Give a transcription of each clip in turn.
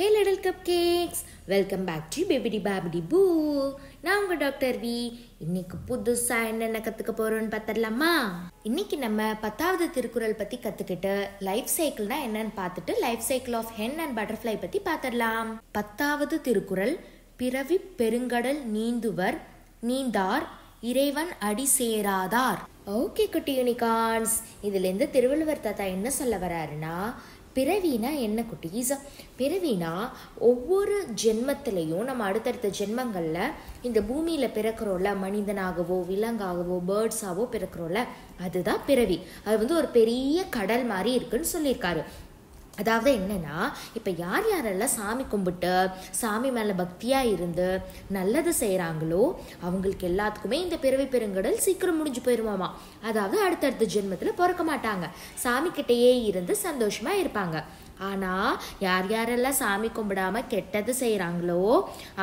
hey little cupcakes welcome back to பேபிடி பேபிடி பூ நான் உங்கள் டாக்டர் வி இன்னைக்கு புதுசாக என்னென்ன கற்றுக்க போகிறோன்னு பார்த்துடலாமா இன்னைக்கு நம்ம பத்தாவது திருக்குறள் பற்றி கற்றுக்கிட்டு லைஃப் சைக்கிள்னா என்னன்னு பார்த்துட்டு life cycle of hen and butterfly பற்றி பார்த்துடலாம் பத்தாவது திருக்குறள் பிறவி பெருங்கடல் நீந்துவர் நீந்தார் இறைவன் அடி சேராதார் ஓகே குட்டி யூனிகார்ன்ஸ் இதுலேருந்து திருவள்ளுவர் தாத்தா என்ன சொல்ல வராருன்னா பிறவினா என்ன குட்டீஸ் பிறவினா ஒவ்வொரு ஜென்மத்திலையும் நம்ம அடுத்தடுத்த ஜென்மங்களில் இந்த பூமியில் பிறக்கிறோம்ல மனிதனாகவோ விலங்காகவோ பேர்ட்ஸாகவோ பிறக்கிறோம்ல அதுதான் பிறவி அது வந்து ஒரு பெரிய கடல் மாதிரி இருக்குன்னு சொல்லியிருக்காரு அதாவது என்னென்னா இப்போ யார் யாரெல்லாம் சாமி கும்பிட்டு சாமி மேலே பக்தியாக இருந்து நல்லது செய்கிறாங்களோ அவங்களுக்கு எல்லாத்துக்குமே இந்த பிறவி பெருங்கடல் சீக்கிரம் முடிஞ்சு போயிருமாமா அதாவது அடுத்தடுத்த ஜென்மத்தில் பிறக்க மாட்டாங்க சாமிக்கிட்டேயே இருந்து சந்தோஷமாக இருப்பாங்க ஆனால் யார் யாரெல்லாம் சாமி கும்பிடாமல் கெட்டது செய்கிறாங்களோ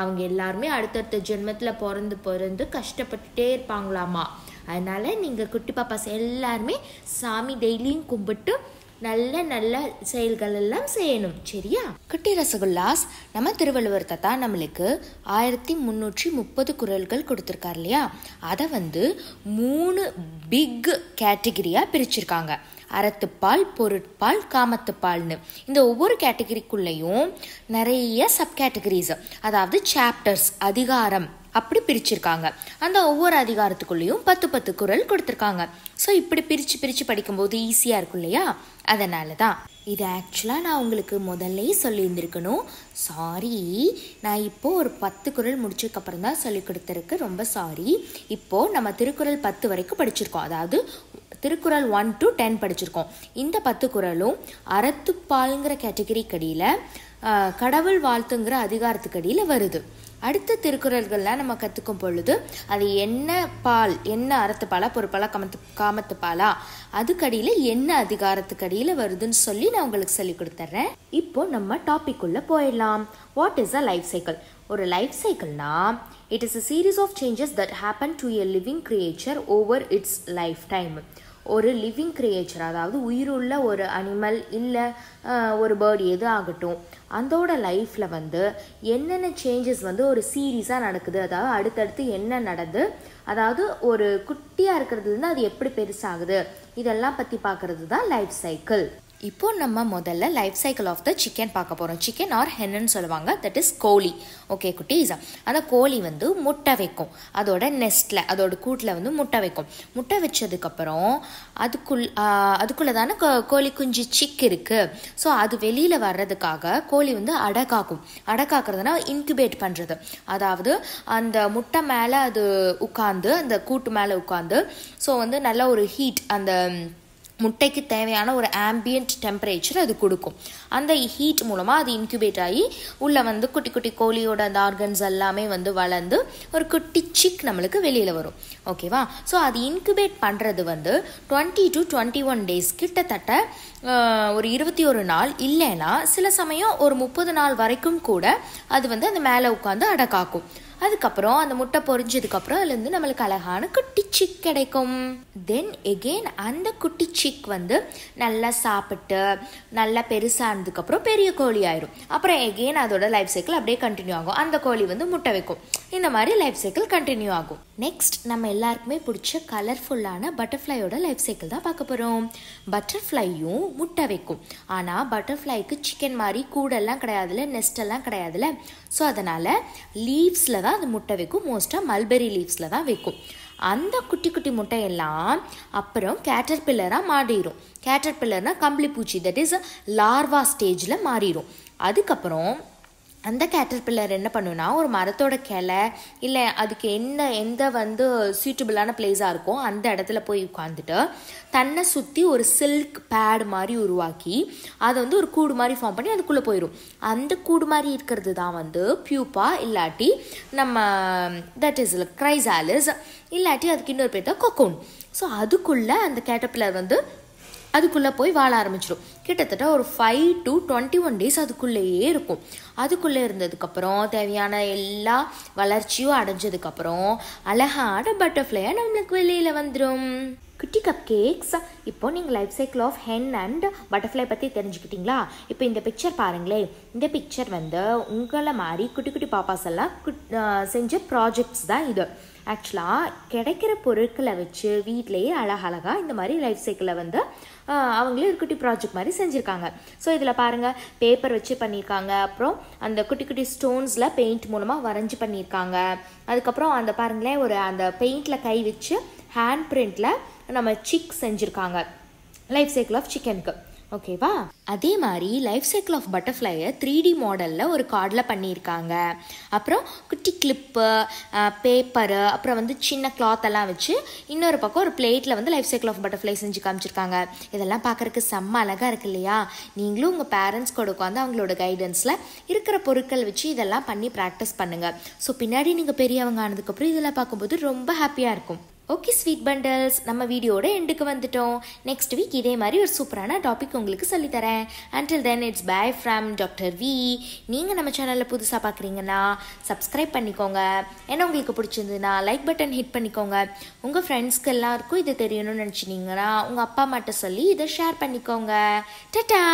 அவங்க எல்லாருமே அடுத்தடுத்த ஜென்மத்தில் பிறந்து பிறந்து கஷ்டப்பட்டுட்டே இருப்பாங்களாமா அதனால் நீங்கள் குட்டி பாப்பாஸ் எல்லாருமே சாமி டெய்லியும் கும்பிட்டு நல்ல நல்ல செயல்கள் எல்லாம் செய்யணும் சரியா குட்டி ரசகுல்லாஸ் நம்ம திருவள்ளுவர் தத்தா நம்மளுக்கு ஆயிரத்தி முன்னூற்றி முப்பது குரல்கள் கொடுத்துருக்காரு இல்லையா அதை வந்து மூணு பிக் கேட்டகிரியாக பிரிச்சிருக்காங்க அறத்துப்பால் பொருட்பால் காமத்துப்பால்னு இந்த ஒவ்வொரு கேட்டகிரிக்குள்ளேயும் நிறைய சப் கேட்டகிரிஸ் அதாவது சாப்டர்ஸ் அதிகாரம் அப்படி பிரிச்சிருக்காங்க அந்த ஒவ்வொரு அதிகாரத்துக்குள்ளேயும் பத்து பத்து குரல் கொடுத்துருக்காங்க ஸோ இப்படி பிரித்து பிரித்து படிக்கும்போது ஈஸியாக இருக்கும் இல்லையா அதனால தான் இது ஆக்சுவலாக நான் உங்களுக்கு முதல்ல சொல்லியிருந்திருக்கணும் சாரி நான் இப்போது ஒரு பத்து குரல் முடிச்சதுக்கப்புறம் தான் சொல்லி கொடுத்துருக்கு ரொம்ப சாரி இப்போது நம்ம திருக்குறள் பத்து வரைக்கும் படிச்சிருக்கோம் அதாவது திருக்குறள் ஒன் டு டென் படிச்சிருக்கோம் இந்த பத்து குரலும் அறத்துப்பாலுங்கிற கேட்டகரிக்கு அடியில் கடவுள் வாழ்த்துங்கிற அதிகாரத்துக்கு அடியில் வருது அடுத்த திருக்குறள்கள்லாம் நம்ம கற்றுக்கும் பொழுது அது என்ன பால் என்ன அறத்து பாலா பொறுப்பாலா கமத்து காமத்து பாலா அதுக்கடியில் என்ன அதிகாரத்துக்கு அடியில் வருதுன்னு சொல்லி நான் உங்களுக்கு சொல்லி கொடுத்துட்றேன் இப்போ நம்ம டாபிக் உள்ள போயிடலாம் what is a life cycle ஒரு லைஃப் சைக்கிள்னா it is a series of changes that happen to a living creature over its lifetime ஒரு லிவிங் கிரியேச்சர் அதாவது உயிருள்ள ஒரு அனிமல் இல்லை ஒரு பேர்டு எது ஆகட்டும் அதோட லைஃப்பில் வந்து என்னென்ன சேஞ்சஸ் வந்து ஒரு சீரீஸாக நடக்குது அதாவது அடுத்தடுத்து என்ன நடந்து அதாவது ஒரு குட்டியாக இருக்கிறதுலேருந்து அது எப்படி பெருசாகுது இதெல்லாம் பற்றி பார்க்குறது தான் லைஃப் சைக்கிள் இப்போ நம்ம முதல்ல life cycle of the chicken பார்க்க போகிறோம் சிக்கன் ஆர் ஹென்னு சொல்லுவாங்க தட் இஸ் கோழி ஓகே குட்டீஸ் அந்த கோழி வந்து முட்டை வைக்கும் அதோட நெஸ்ட்டில் அதோட கூட்டில் வந்து முட்டை வைக்கும் முட்டை வச்சதுக்கப்புறம் அதுக்குள் அதுக்குள்ளே தானே கோழி குஞ்சு சிக் இருக்குது ஸோ அது வெளியில் வர்றதுக்காக கோழி வந்து அடக்காக்கும் அடக்காக்குறதுனா இன்குபேட் பண்ணுறது அதாவது அந்த முட்டை மேலே அது உட்காந்து அந்த கூட்டு மேலே உட்காந்து ஸோ வந்து நல்ல ஒரு ஹீட் அந்த முட்டைக்கு தேவையான ஒரு ஆம்பியன்ட் டெம்பரேச்சர் அது கொடுக்கும் அந்த ஹீட் மூலமாக அது இன்குபேட் ஆகி உள்ளே வந்து குட்டி குட்டி கோழியோட அந்த ஆர்கன்ஸ் எல்லாமே வந்து வளர்ந்து ஒரு குட்டி சிக் நம்மளுக்கு வெளியில் வரும் ஓகேவா ஸோ அது இன்குபேட் பண்ணுறது வந்து twenty two twenty one days கிட்டத்தட்ட ஒரு இருபத்தி ஒரு நாள் இல்லைன்னா சில சமயம் ஒரு முப்பது நாள் வரைக்கும் கூட அது வந்து அந்த மேலே உட்காந்து அடக்காக்கும் அதுக்கப்புறம் அந்த முட்டை பொறிஞ்சதுக்கப்புறம் அதுலேருந்து நம்மளுக்கு அழகான குட்டி சிக் கிடைக்கும் தென் எகெயின் அந்த குட்டி சிக் வந்து நல்லா சாப்பிட்டு நல்லா பெருசானதுக்கப்புறம் பெரிய கோழி ஆயிரும் அப்புறம் எகெயின் அதோட லைஃப் சைக்கிள் அப்படியே கண்டினியூ ஆகும் அந்த கோழி வந்து முட்டை வைக்கும் இந்த மாதிரி லைஃப் சைக்கிள் கண்டினியூ ஆகும் நெக்ஸ்ட் நம்ம எல்லாருக்குமே பிடிச்ச கலர்ஃபுல்லான பட்டர்ஃப்ளையோட லைஃப் சைக்கிள் தான் பார்க்க போகிறோம் பட்டர்ஃப்ளையும் முட்டை வைக்கும் ஆனால் பட்டர்ஃப்ளைக்கு சிக்கன் மாதிரி கூடெல்லாம் கிடையாதுல எல்லாம் கிடையாதுல்ல ஸோ அதனால் லீவ்ஸில் தான் அது முட்டை வைக்கும் மோஸ்ட்டாக மல்பெரி லீவ்ஸில் தான் வைக்கும் அந்த குட்டி குட்டி முட்டையெல்லாம் அப்புறம் கேட்டர் பில்லராக மாறிடும் கேட்டர் பில்லர்னால் கம்பளி பூச்சி தட் இஸ் லார்வா ஸ்டேஜில் மாறிடும் அதுக்கப்புறம் அந்த கேட்டர்பில்லர் என்ன பண்ணுன்னா ஒரு மரத்தோட கிளை இல்லை அதுக்கு என்ன எந்த வந்து சூட்டபுளான பிளேஸாக இருக்கோ அந்த இடத்துல போய் உட்காந்துட்டு தன்னை சுற்றி ஒரு சில்க் பேட் மாதிரி உருவாக்கி அதை வந்து ஒரு கூடு மாதிரி ஃபார்ம் பண்ணி அதுக்குள்ளே போயிடும் அந்த கூடு மாதிரி இருக்கிறது தான் வந்து பியூப்பா இல்லாட்டி நம்ம தட் இஸ் கிரைசாலிஸ் இல்லாட்டி அதுக்கு இன்னொரு பேர் தான் கொக்கோன் ஸோ அதுக்குள்ளே அந்த கேட்டர்பில்லர் வந்து அதுக்குள்ளே போய் வாழ ஆரம்பிச்சிடும் கிட்டத்தட்ட ஒரு five to twenty one days அதுக்குள்ளேயே இருக்கும் அதுக்குள்ளே இருந்ததுக்கப்புறம் தேவையான எல்லா வளர்ச்சியும் அடைஞ்சதுக்கப்புறம் அழகான பட்டர்ஃப்ளையாக நம்மளுக்கு வெளியில் வந்துடும் குட்டி கப் கேக்ஸ் இப்போ நீங்கள் life cycle of hen and butterfly பற்றி தெரிஞ்சுக்கிட்டீங்களா இப்போ இந்த பிக்சர் பாருங்களேன் இந்த பிக்சர் வந்து உங்களை மாதிரி குட்டி குட்டி பாப்பாஸ் எல்லாம் செஞ்ச ப்ராஜெக்ட்ஸ் தான் இது ஆக்சுவலாக கிடைக்கிற பொருட்களை வச்சு வீட்லேயே அழகழகாக இந்த மாதிரி லைஃப் சைக்கிளை வந்து அவங்களே ஒரு குட்டி ப்ராஜெக்ட் மாதிரி செஞ்சுருக்காங்க ஸோ இதில் பாருங்கள் பேப்பர் வச்சு பண்ணியிருக்காங்க அப்புறம் அந்த குட்டி குட்டி ஸ்டோன்ஸில் பெயிண்ட் மூலமாக வரைஞ்சி பண்ணியிருக்காங்க அதுக்கப்புறம் அந்த பாருங்களேன் ஒரு அந்த பெயிண்டில் கை வச்சு ஹேண்ட் பிரிண்டில் நம்ம சிக் செஞ்சுருக்காங்க லைஃப் சைக்கிள் ஆஃப் சிக்கனுக்கு ஓகேவா அதே மாதிரி லைஃப் சைக்கிள் ஆஃப் பட்டர்ஃப்ளையை த்ரீ டி மாடலில் ஒரு கார்டில் பண்ணியிருக்காங்க அப்புறம் குட்டி கிளிப்பு பேப்பரு அப்புறம் வந்து சின்ன கிளாத் எல்லாம் வச்சு இன்னொரு பக்கம் ஒரு பிளேட்டில் வந்து லைஃப் சைக்கிள் ஆஃப் பட்டர்ஃப்ளை செஞ்சு காமிச்சிருக்காங்க இதெல்லாம் பார்க்குறக்கு செம்ம அழகாக இருக்கு இல்லையா நீங்களும் உங்கள் பேரண்ட்ஸ் கூட உட்காந்து அவங்களோட கைடன்ஸில் இருக்கிற பொருட்கள் வச்சு இதெல்லாம் பண்ணி ப்ராக்டிஸ் பண்ணுங்கள் ஸோ பின்னாடி நீங்கள் பெரியவங்க ஆனதுக்கப்புறம் இதெல்லாம் பார்க்கும்போது ரொம்ப ஹாப்பியாக இருக்கும் ஓகே ஸ்வீட் பண்டல்ஸ் நம்ம வீடியோட எண்டுக்கு வந்துட்டோம் நெக்ஸ்ட் வீக் இதே மாதிரி ஒரு சூப்பரான டாபிக் உங்களுக்கு சொல்லித்தரேன் until then it's bye from doctor V நீங்கள் நம்ம சேனலில் புதுசாக பார்க்குறீங்கன்னா சப்ஸ்கிரைப் பண்ணிக்கோங்க ஏன்னா உங்களுக்கு பிடிச்சிருந்ததுன்னா லைக் பட்டன் ஹிட் பண்ணிக்கோங்க உங்கள் ஃப்ரெண்ட்ஸ்க்கு எல்லாருக்கும் இது தெரியணும்னு நினச்சினீங்கன்னா உங்கள் அப்பா அம்மாட்ட சொல்லி இதை ஷேர் பண்ணிக்கோங்க டட்டா